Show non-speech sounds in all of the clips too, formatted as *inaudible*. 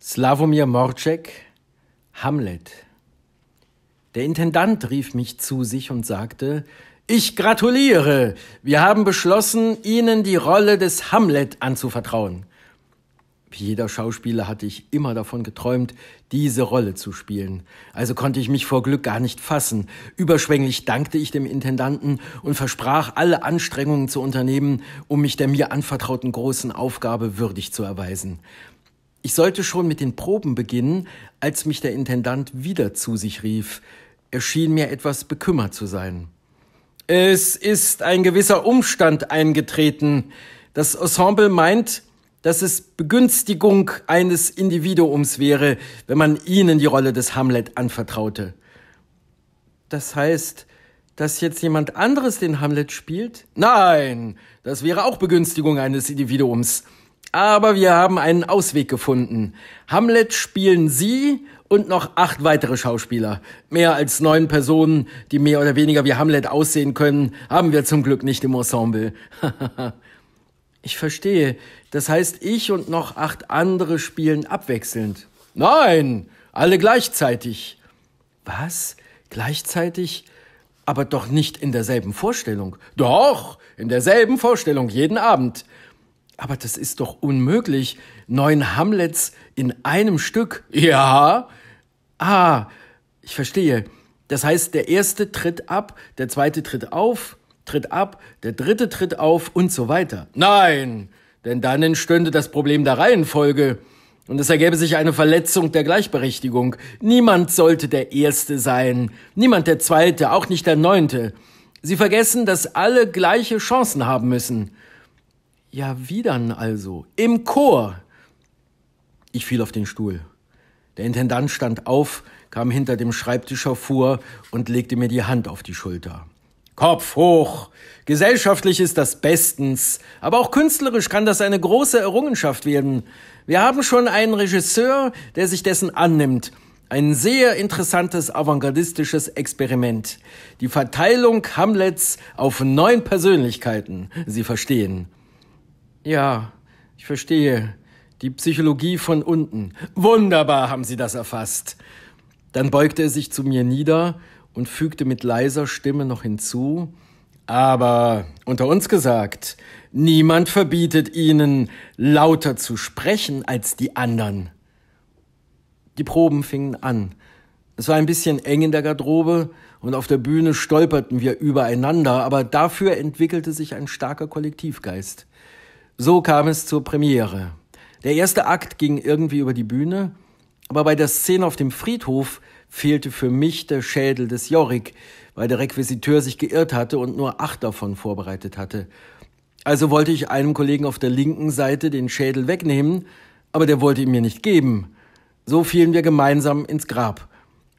Slavomir Morczek, Hamlet. Der Intendant rief mich zu sich und sagte, ich gratuliere, wir haben beschlossen, Ihnen die Rolle des Hamlet anzuvertrauen. Wie jeder Schauspieler hatte ich immer davon geträumt, diese Rolle zu spielen. Also konnte ich mich vor Glück gar nicht fassen. Überschwänglich dankte ich dem Intendanten und versprach, alle Anstrengungen zu unternehmen, um mich der mir anvertrauten großen Aufgabe würdig zu erweisen. Ich sollte schon mit den Proben beginnen, als mich der Intendant wieder zu sich rief. Er schien mir etwas bekümmert zu sein. Es ist ein gewisser Umstand eingetreten. Das Ensemble meint, dass es Begünstigung eines Individuums wäre, wenn man ihnen die Rolle des Hamlet anvertraute. Das heißt, dass jetzt jemand anderes den Hamlet spielt? Nein, das wäre auch Begünstigung eines Individuums. Aber wir haben einen Ausweg gefunden. Hamlet spielen Sie und noch acht weitere Schauspieler. Mehr als neun Personen, die mehr oder weniger wie Hamlet aussehen können, haben wir zum Glück nicht im Ensemble. *laughs* ich verstehe. Das heißt, ich und noch acht andere spielen abwechselnd. Nein, alle gleichzeitig. Was? Gleichzeitig? Aber doch nicht in derselben Vorstellung. Doch, in derselben Vorstellung, jeden Abend aber das ist doch unmöglich. Neun Hamlets in einem Stück. Ja. Ah, ich verstehe. Das heißt, der erste tritt ab, der zweite tritt auf, tritt ab, der dritte tritt auf und so weiter. Nein, denn dann entstünde das Problem der Reihenfolge. Und es ergäbe sich eine Verletzung der Gleichberechtigung. Niemand sollte der Erste sein, niemand der Zweite, auch nicht der Neunte. Sie vergessen, dass alle gleiche Chancen haben müssen. Ja, wie dann also? Im Chor! Ich fiel auf den Stuhl. Der Intendant stand auf, kam hinter dem Schreibtisch hervor und legte mir die Hand auf die Schulter. Kopf hoch! Gesellschaftlich ist das bestens, aber auch künstlerisch kann das eine große Errungenschaft werden. Wir haben schon einen Regisseur, der sich dessen annimmt. Ein sehr interessantes avantgardistisches Experiment. Die Verteilung Hamlets auf neun Persönlichkeiten. Sie verstehen. Ja, ich verstehe. Die Psychologie von unten. Wunderbar haben Sie das erfasst. Dann beugte er sich zu mir nieder und fügte mit leiser Stimme noch hinzu, aber unter uns gesagt, niemand verbietet Ihnen, lauter zu sprechen als die anderen. Die Proben fingen an. Es war ein bisschen eng in der Garderobe und auf der Bühne stolperten wir übereinander, aber dafür entwickelte sich ein starker Kollektivgeist. So kam es zur Premiere. Der erste Akt ging irgendwie über die Bühne, aber bei der Szene auf dem Friedhof fehlte für mich der Schädel des Jorik, weil der Requisiteur sich geirrt hatte und nur acht davon vorbereitet hatte. Also wollte ich einem Kollegen auf der linken Seite den Schädel wegnehmen, aber der wollte ihn mir nicht geben. So fielen wir gemeinsam ins Grab.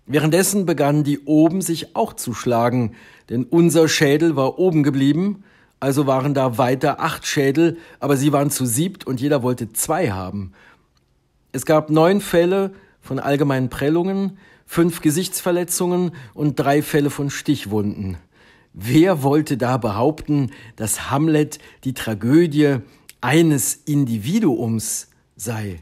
Währenddessen begannen die oben sich auch zu schlagen, denn unser Schädel war oben geblieben also waren da weiter acht Schädel, aber sie waren zu siebt und jeder wollte zwei haben. Es gab neun Fälle von allgemeinen Prellungen, fünf Gesichtsverletzungen und drei Fälle von Stichwunden. Wer wollte da behaupten, dass Hamlet die Tragödie eines Individuums sei?